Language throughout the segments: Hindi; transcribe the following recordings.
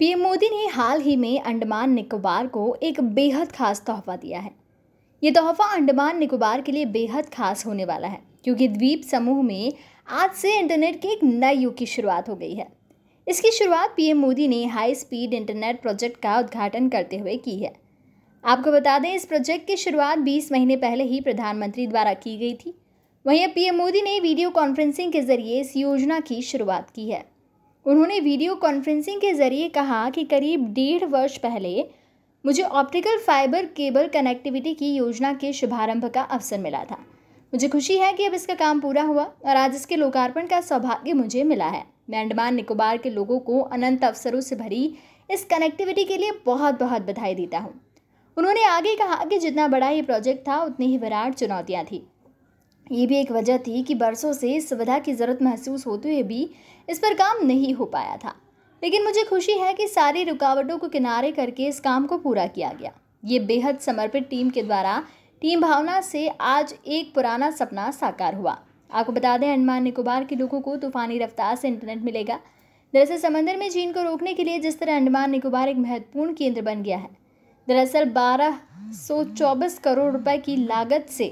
पीएम मोदी ने हाल ही में अंडमान निकोबार को एक बेहद खास तोहफा दिया है ये तोहफा अंडमान निकोबार के लिए बेहद खास होने वाला है क्योंकि द्वीप समूह में आज से इंटरनेट के एक नए युग की शुरुआत हो गई है इसकी शुरुआत पीएम मोदी ने हाई स्पीड इंटरनेट प्रोजेक्ट का उद्घाटन करते हुए की है आपको बता दें इस प्रोजेक्ट की शुरुआत 20 महीने पहले ही प्रधानमंत्री द्वारा की गई थी वहीं पीएम मोदी ने वीडियो कॉन्फ्रेंसिंग के जरिए इस योजना की शुरुआत की है उन्होंने वीडियो कॉन्फ्रेंसिंग के ज़रिए कहा कि करीब डेढ़ वर्ष पहले मुझे ऑप्टिकल फाइबर केबल कनेक्टिविटी की योजना के शुभारंभ का अवसर मिला था मुझे खुशी है कि अब इसका काम पूरा हुआ और आज इसके लोकार्पण का सौभाग्य मुझे मिला है मैं अंडमान निकोबार के लोगों को अनंत अवसरों से भरी इस कनेक्टिविटी के लिए बहुत बहुत बधाई देता हूँ उन्होंने आगे कहा कि जितना बड़ा ये प्रोजेक्ट था उतनी ही विराट चुनौतियाँ थीं ये भी एक वजह थी कि बरसों से इस सुविधा की ज़रूरत महसूस होते हुए भी इस पर काम नहीं हो पाया था लेकिन मुझे खुशी है कि सारी रुकावटों को किनारे करके इस काम को पूरा किया गया ये बेहद समर्पित टीम के द्वारा टीम भावना से आज एक पुराना सपना साकार हुआ आपको बता दें अंडमान निकोबार के लोगों को तूफानी रफ्तार से इंटरनेट मिलेगा दरअसल समंदर में चीन को रोकने के लिए जिस तरह अंडमान निकोबार एक महत्वपूर्ण केंद्र बन गया है दरअसल बारह करोड़ रुपए की लागत से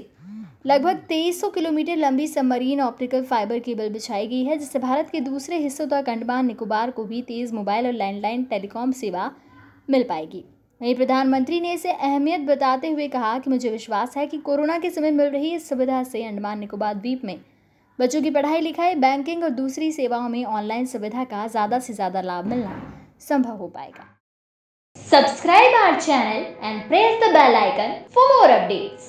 लगभग 2300 किलोमीटर लंबी सबमरीन ऑप्टिकल फाइबर केबल बिछाई गई है जिससे भारत के दूसरे हिस्सों तक अंडमान निकोबार को भी तेज़ मोबाइल और लैंडलाइन टेलीकॉम सेवा मिल पाएगी वहीं प्रधानमंत्री ने इसे अहमियत बताते हुए कहा कि मुझे विश्वास है कि कोरोना के समय मिल रही इस सुविधा से अंडमान निकोबार द्वीप में बच्चों की पढ़ाई लिखाई बैंकिंग और दूसरी सेवाओं में ऑनलाइन सुविधा का ज़्यादा से ज़्यादा लाभ मिलना संभव हो पाएगा subscribe our channel and press the bell icon for more updates